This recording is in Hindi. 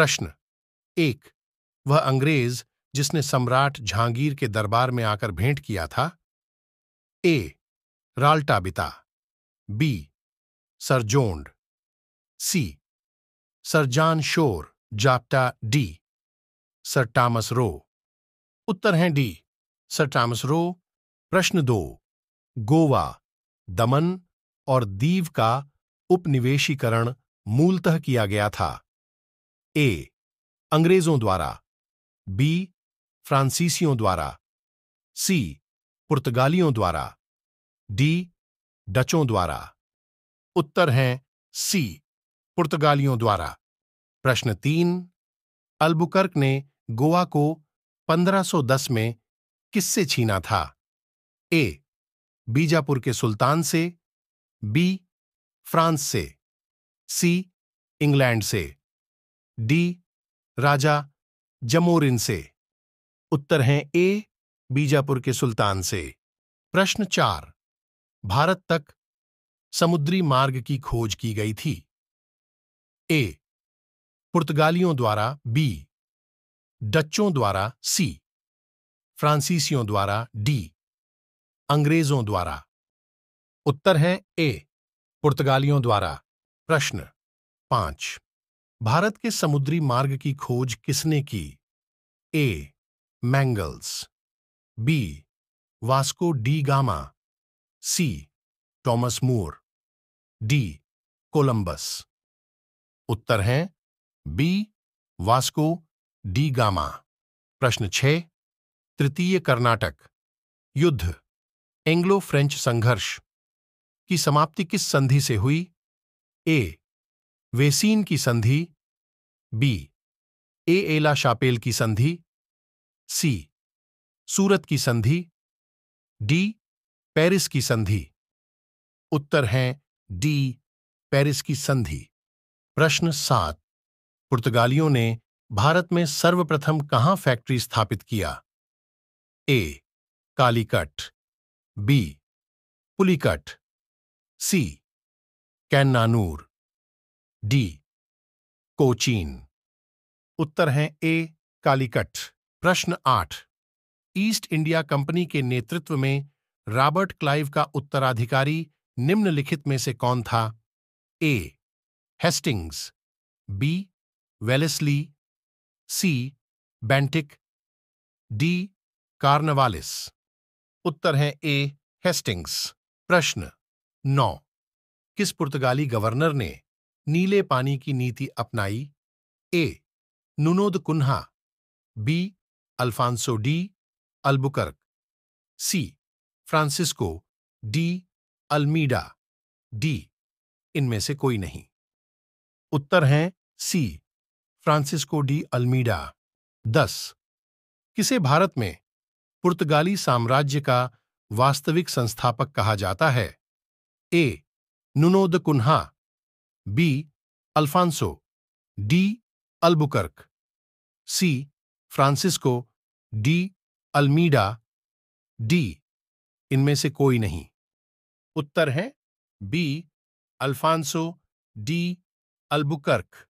प्रश्न एक वह अंग्रेज जिसने सम्राट जहांगीर के दरबार में आकर भेंट किया था ए राल्टाबिता बी सरजोंड सी सरजान शोर जाप्टा डी सर टामस रो उत्तर हैं डी सर टामस रो प्रश्न दो गोवा दमन और दीव का उपनिवेशीकरण मूलतः किया गया था ए अंग्रेजों द्वारा बी फ्रांसीसियों द्वारा सी पुर्तगालियों द्वारा डी डचों द्वारा उत्तर हैं सी पुर्तगालियों द्वारा प्रश्न तीन अल्बुकर्क ने गोवा को 1510 में किससे छीना था ए बीजापुर के सुल्तान से बी फ्रांस से सी इंग्लैंड से डी राजा जमोरिन से उत्तर हैं ए बीजापुर के सुल्तान से प्रश्न चार भारत तक समुद्री मार्ग की खोज की गई थी ए पुर्तगालियों द्वारा बी डच्चों द्वारा सी फ्रांसीसियों द्वारा डी अंग्रेजों द्वारा उत्तर है ए पुर्तगालियों द्वारा प्रश्न पांच भारत के समुद्री मार्ग की खोज किसने की ए मैंगल्स B Vasco da Gama C Thomas Moore D Columbus उत्तर हैं बी वास्को डी गामा प्रश्न छह तृतीय कर्नाटक युद्ध एंग्लो फ्रेंच संघर्ष की समाप्ति किस संधि से हुई ए वेसीन की संधि बी ए एला शापेल की संधि सी सूरत की संधि डी पेरिस की संधि उत्तर हैं डी पेरिस की संधि प्रश्न सात पुर्तगालियों ने भारत में सर्वप्रथम कहां फैक्ट्री स्थापित किया A Calicut B Pulicat C Cannanore D Cochin उत्तर हैं ए कालीकट प्रश्न आठ ईस्ट इंडिया कंपनी के नेतृत्व में रॉबर्ट क्लाइव का उत्तराधिकारी निम्नलिखित में से कौन था A Hastings B Wellesley C Bentinck D Cornwallis उत्तर हैं ए हेस्टिंग्स प्रश्न नौ किस पुर्तगाली गवर्नर ने नीले पानी की नीति अपनाई A Nuno da Cunha B Alfonso de Albuquerque C Francisco de Almeida D इनमें से कोई नहीं उत्तर हैं सी फ्रांसिस्को डी अल्मीडा दस किसे भारत में पुर्तगाली साम्राज्य का वास्तविक संस्थापक कहा जाता है A Nuno da Cunha B Alfonso de Albuquerque C Francisco de Almeida D इनमें से कोई नहीं उत्तर है बी अल्फांसो डी अल्बुकर्क